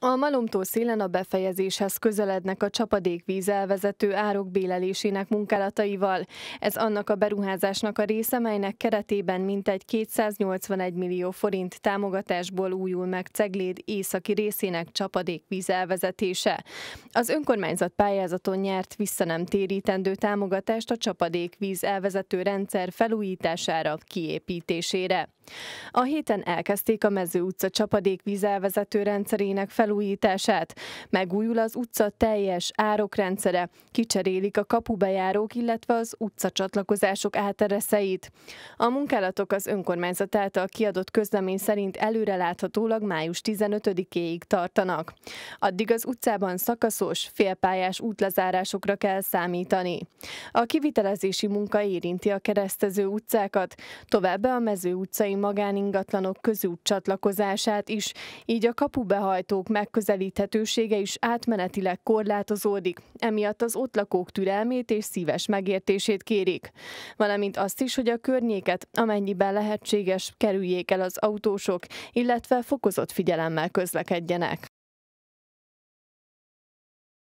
A Malomtól szélen a befejezéshez közelednek a csapadékvíz elvezető árok bélelésének munkálataival. Ez annak a beruházásnak a része, melynek keretében mintegy 281 millió forint támogatásból újul meg Cegléd északi részének csapadékvíz elvezetése. Az önkormányzat pályázaton nyert vissza nem térítendő támogatást a csapadékvíz elvezető rendszer felújítására, kiépítésére. A héten elkezdték a Mező utca csapadékvíz elvezető rendszerének felújítását felújítását. Megújul az utca teljes árokrendszere, kicserélik a kapubejárók, illetve az utca csatlakozások átereszeit. A munkálatok az önkormányzat által kiadott közlemény szerint előreláthatólag május 15-éig tartanak. Addig az utcában szakaszos, félpályás útlezárásokra kell számítani. A kivitelezési munka érinti a keresztező utcákat, továbbá a mező utcai magáningatlanok közút csatlakozását is, így a kapubehajtók megközelíthetősége is átmenetileg korlátozódik, emiatt az ott lakók türelmét és szíves megértését kérik. Valamint azt is, hogy a környéket, amennyiben lehetséges, kerüljék el az autósok, illetve fokozott figyelemmel közlekedjenek.